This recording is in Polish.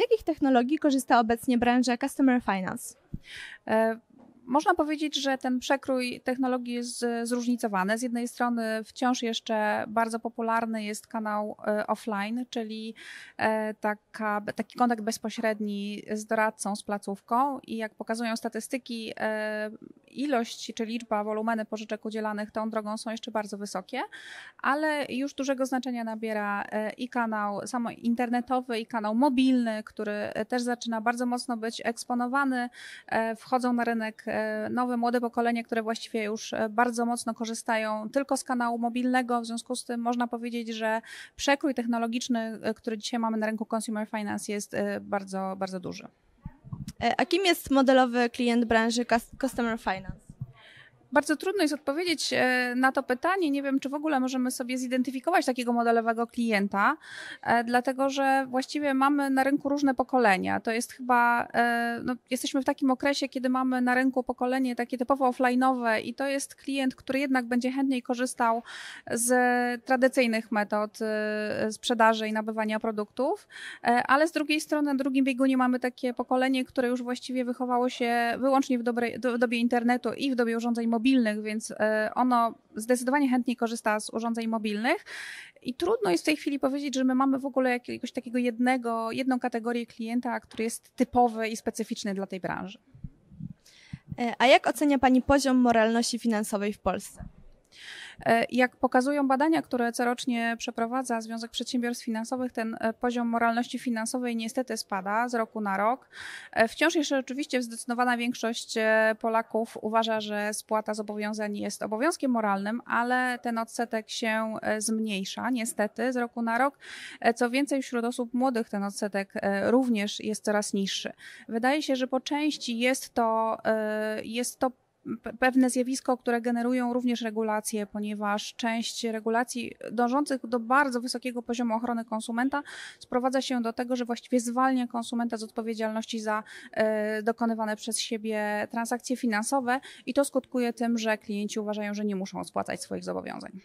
Z jakich technologii korzysta obecnie branża Customer Finance? E, można powiedzieć, że ten przekrój technologii jest zróżnicowany. Z jednej strony wciąż jeszcze bardzo popularny jest kanał e, offline, czyli e, taka, taki kontakt bezpośredni z doradcą, z placówką i jak pokazują statystyki, e, ilość czy liczba, wolumeny pożyczek udzielanych tą drogą są jeszcze bardzo wysokie, ale już dużego znaczenia nabiera i kanał samo internetowy, i kanał mobilny, który też zaczyna bardzo mocno być eksponowany. Wchodzą na rynek E, nowe, młode pokolenie, które właściwie już e, bardzo mocno korzystają tylko z kanału mobilnego, w związku z tym można powiedzieć, że przekrój technologiczny, e, który dzisiaj mamy na rynku consumer finance jest bardzo, bardzo duży. A kim jest modelowy klient branży Customer Finance? Bardzo trudno jest odpowiedzieć e, na to pytanie. Nie wiem, czy w ogóle możemy sobie zidentyfikować takiego modelowego klienta, e, dlatego że właściwie mamy na rynku różne pokolenia. To jest chyba, e, no, jesteśmy w takim okresie, kiedy mamy na rynku pokolenie takie typowo offline'owe i to jest klient, który jednak będzie chętniej korzystał z tradycyjnych metod sprzedaży i nabywania produktów, ale z drugiej strony na drugim biegunie mamy takie pokolenie, które już właściwie wychowało się wyłącznie w, w dobie internetu i w dobie urządzeń mobilnych mobilnych, więc e, ono zdecydowanie chętniej korzysta z urządzeń mobilnych. I trudno jest w tej chwili powiedzieć, że my mamy w ogóle jakiegoś takiego jednego, jedną kategorię klienta, który jest typowy i specyficzny dla tej branży. E, a jak ocenia Pani poziom moralności finansowej w Polsce? E, jak pokazują badania, które corocznie przeprowadza Związek Przedsiębiorstw Finansowych, ten e, poziom moralności finansowej niestety spada z roku na rok. E, wciąż jeszcze oczywiście zdecydowana większość Polaków uważa, że spłata zobowiązań jest obowiązkiem moralnym, ale ten odsetek się zmniejsza niestety z roku na rok. Co więcej, wśród osób młodych ten odsetek również jest coraz niższy. Wydaje się, że po części jest to, jest to pewne zjawisko, które generują również regulacje, ponieważ część regulacji dążących do bardzo wysokiego poziomu ochrony konsumenta sprowadza się do tego, że właściwie zwalnia konsumenta z odpowiedzialności za e, dokonywane przez siebie transakcje finansowe i to skutkuje tym, że klienci uważają, że nie muszą spłacać swoich zobowiązań.